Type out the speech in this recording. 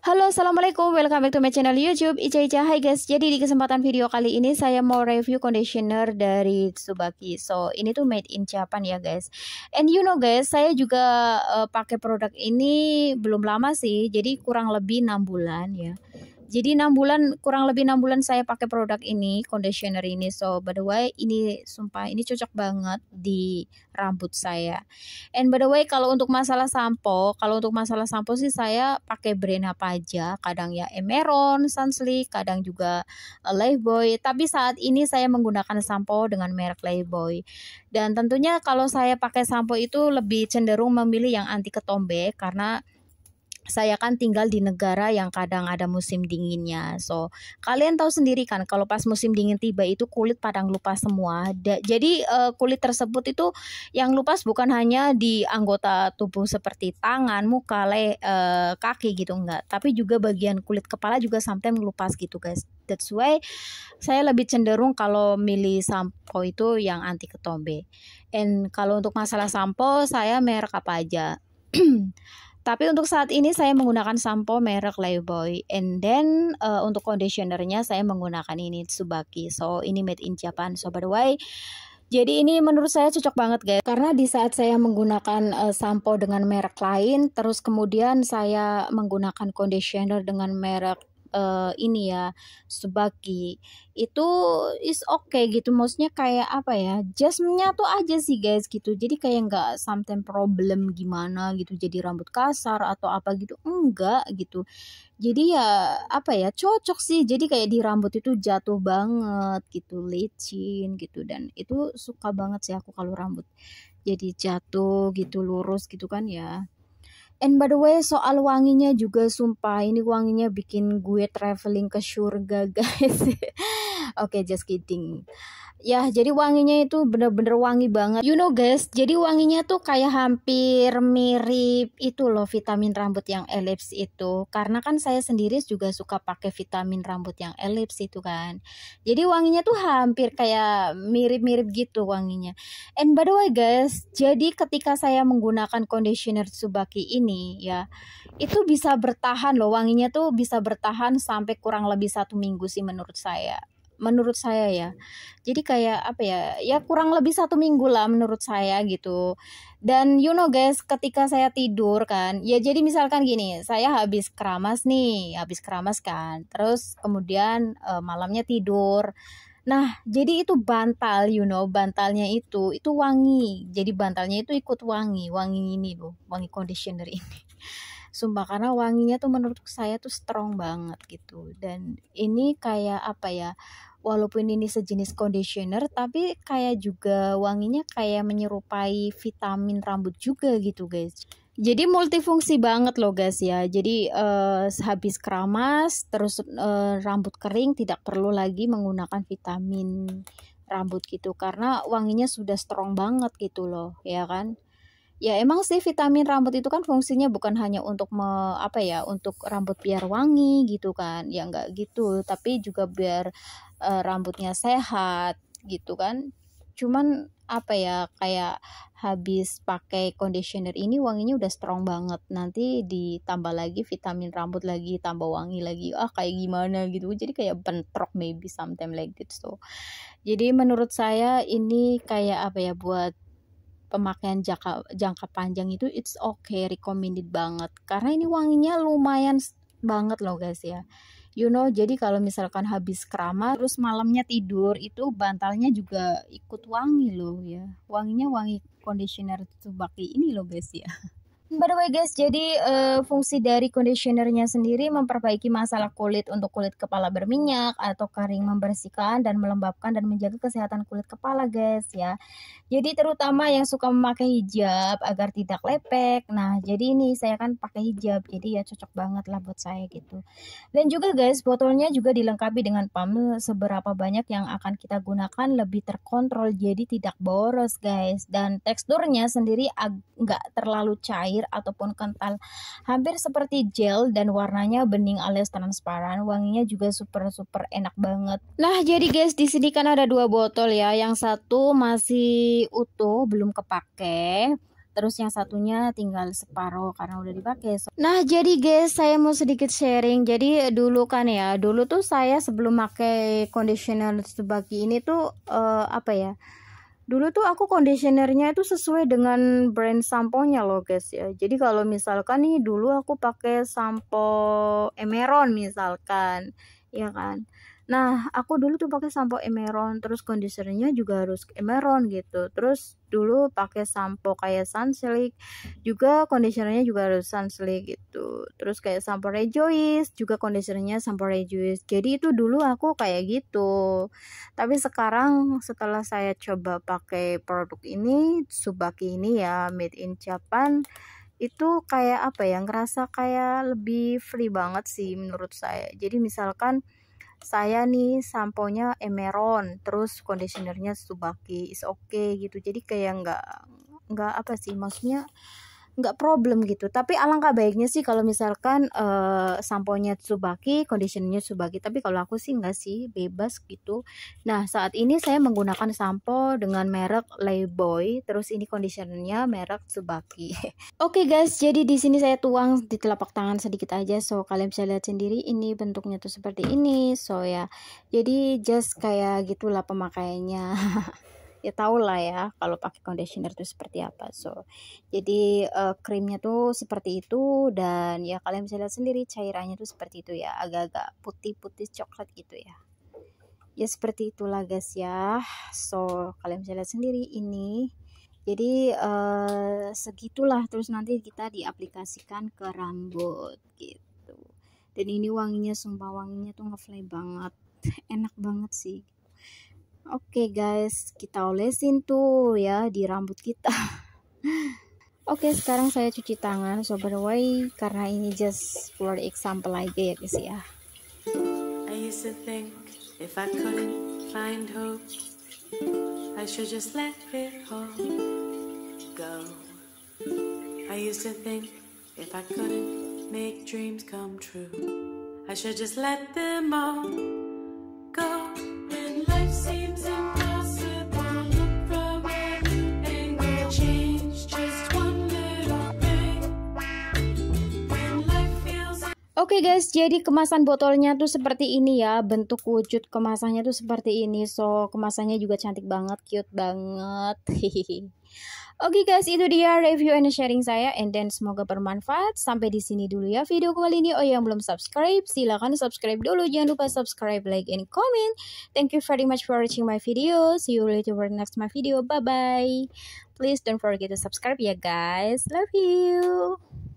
Halo assalamualaikum welcome back to my channel youtube Ica Ica Hai guys jadi di kesempatan video kali ini saya mau review conditioner dari Tsubaki So ini tuh made in Japan ya guys And you know guys saya juga uh, pakai produk ini belum lama sih jadi kurang lebih 6 bulan ya jadi enam bulan kurang lebih enam bulan saya pakai produk ini conditioner ini so by the way ini sumpah ini cocok banget di rambut saya and by the way kalau untuk masalah sampo kalau untuk masalah sampo sih saya pakai brand apa aja kadang ya Emeron Sunslick kadang juga eh, Lifebuoy tapi saat ini saya menggunakan sampo dengan merek Lifebuoy dan tentunya kalau saya pakai sampo itu lebih cenderung memilih yang anti ketombe karena saya kan tinggal di negara yang kadang ada musim dinginnya. So, kalian tahu sendiri kan kalau pas musim dingin tiba itu kulit padang ngelupas semua. Da jadi uh, kulit tersebut itu yang lupas bukan hanya di anggota tubuh seperti tangan, muka, le uh, kaki gitu enggak, tapi juga bagian kulit kepala juga sampai ngelupas gitu, guys. That's why saya lebih cenderung kalau milih sampo itu yang anti ketombe. And kalau untuk masalah sampo saya merek apa aja? Tapi untuk saat ini saya menggunakan sampo merek Layboy. and then uh, untuk conditionernya saya menggunakan ini Tsubaki. So ini made in Japan So by the way. Jadi ini menurut saya cocok banget guys karena di saat saya menggunakan uh, sampo dengan merek lain terus kemudian saya menggunakan conditioner dengan merek uh, ini ya sebagai itu is okay gitu maksudnya kayak apa ya just menyatu aja sih guys gitu jadi kayak nggak something problem gimana gitu jadi rambut kasar atau apa gitu enggak gitu jadi ya apa ya cocok sih jadi kayak di rambut itu jatuh banget gitu licin gitu dan itu suka banget sih aku kalau rambut jadi jatuh gitu lurus gitu kan ya And by the way, soal wanginya juga sumpah ini wanginya bikin gue traveling ke surga, guys. Oke, okay, just kidding ya jadi wanginya itu bener-bener wangi banget you know guys jadi wanginya tuh kayak hampir mirip itu loh vitamin rambut yang ellipse itu karena kan saya sendiri juga suka pakai vitamin rambut yang ellipse itu kan jadi wanginya tuh hampir kayak mirip-mirip gitu wanginya and by the way guys jadi ketika saya menggunakan conditioner Tsubaki ini ya itu bisa bertahan loh wanginya tuh bisa bertahan sampai kurang lebih satu minggu sih menurut saya menurut saya ya jadi kayak apa ya ya kurang lebih satu minggu lah menurut saya gitu dan you know guys ketika saya tidur kan ya jadi misalkan gini saya habis keramas nih habis keramas kan terus kemudian uh, malamnya tidur Nah, jadi itu bantal, you know, bantalnya itu, itu wangi. Jadi bantalnya itu ikut wangi, wangi ini loh, wangi conditioner ini. Sumpah karena wanginya tuh menurut saya tuh strong banget gitu. Dan ini kayak apa ya? walaupun ini sejenis conditioner tapi kayak juga wanginya kayak menyerupai vitamin rambut juga gitu guys jadi multifungsi banget loh guys ya jadi uh, habis keramas terus uh, rambut kering tidak perlu lagi menggunakan vitamin rambut gitu karena wanginya sudah strong banget gitu loh ya kan Ya emang sih vitamin rambut itu kan fungsinya bukan hanya untuk me, apa ya untuk rambut biar wangi gitu kan ya enggak gitu tapi juga biar e, rambutnya sehat gitu kan cuman apa ya kayak habis pakai conditioner ini wanginya udah strong banget nanti ditambah lagi vitamin rambut lagi tambah wangi lagi ah kayak gimana gitu jadi kayak bentrok maybe sometime like that so jadi menurut saya ini kayak apa ya buat pemakaian jangka jangka panjang itu it's okay recommended banget karena ini wanginya lumayan banget loh guys ya you know jadi kalau misalkan habis keramas terus malamnya tidur itu bantalnya juga ikut wangi loh ya wanginya wangi conditioner baki ini loh guys ya By the way guys, jadi uh, fungsi dari conditionernya sendiri memperbaiki masalah kulit untuk kulit kepala berminyak atau kering membersihkan dan melembabkan dan menjaga kesehatan kulit kepala guys ya. Jadi terutama yang suka memakai hijab agar tidak lepek. Nah, jadi ini saya kan pakai hijab, jadi ya cocok banget lah buat saya gitu. Dan juga guys, botolnya juga dilengkapi dengan pump seberapa banyak yang akan kita gunakan lebih terkontrol jadi tidak boros guys. Dan teksturnya sendiri agak terlalu cair cair ataupun kental hampir seperti gel dan warnanya bening alias transparan wanginya juga super super enak banget nah jadi guys di sini kan ada dua botol ya yang satu masih utuh belum kepake terus yang satunya tinggal separuh karena udah dipakai. So. Nah, jadi guys, saya mau sedikit sharing. Jadi dulu kan ya, dulu tuh saya sebelum pakai conditioner sebagai ini tuh uh, apa ya? Dulu tuh aku conditionernya itu sesuai dengan brand sampo-nya loh guys ya. Jadi kalau misalkan nih dulu aku pakai sampo Emeron misalkan, ya kan. Nah, aku dulu tuh pakai sampo Emeron, terus conditionernya juga harus Emeron gitu. Terus dulu pakai sampo kayak Sunsilk, juga conditionernya juga harus Sunsilk gitu. Terus kayak sampo Rejoice, juga conditionernya sampo Rejoice. Jadi itu dulu aku kayak gitu. Tapi sekarang setelah saya coba pakai produk ini, Subaki ini ya, made in Japan, itu kayak apa ya ngerasa kayak lebih free banget sih menurut saya jadi misalkan saya nih samponya Emeron terus conditionernya subaki is oke okay, gitu jadi kayak nggak nggak apa sih maksudnya nggak problem gitu tapi alangkah baiknya sih kalau misalkan uh, sampo-nya Tsubaki conditionernya Tsubaki tapi kalau aku sih nggak sih bebas gitu nah saat ini saya menggunakan sampo dengan merek layboy terus ini kondisinya merek Tsubaki oke okay guys jadi di sini saya tuang di telapak tangan sedikit aja so kalian bisa lihat sendiri ini bentuknya tuh seperti ini so ya jadi just kayak gitulah pemakaiannya ya tau lah ya kalau pakai conditioner itu seperti apa so jadi uh, krimnya tuh seperti itu dan ya kalian bisa lihat sendiri cairannya tuh seperti itu ya agak-agak putih-putih coklat gitu ya ya seperti itulah guys ya so kalian bisa lihat sendiri ini jadi uh, segitulah terus nanti kita diaplikasikan ke rambut gitu dan ini wanginya sumpah wanginya tuh ngefly banget enak banget sih Oke okay guys, kita olesin tuh ya di rambut kita. Oke, okay, sekarang saya cuci tangan sobat way karena ini just for example aja ya guys ya. I used to think if I couldn't find hope, I should just let it all go. I used to think if I couldn't make dreams come true, I should just let them all Oke okay guys, jadi kemasan botolnya tuh seperti ini ya. Bentuk wujud kemasannya tuh seperti ini. So, kemasannya juga cantik banget, cute banget. Oke okay guys, itu dia review and sharing saya. And then semoga bermanfaat. Sampai di sini dulu ya video kali ini. Oh yang belum subscribe, silahkan subscribe dulu. Jangan lupa subscribe, like, and comment. Thank you very much for watching my video. See you later for next my video. Bye-bye. Please don't forget to subscribe ya guys. Love you.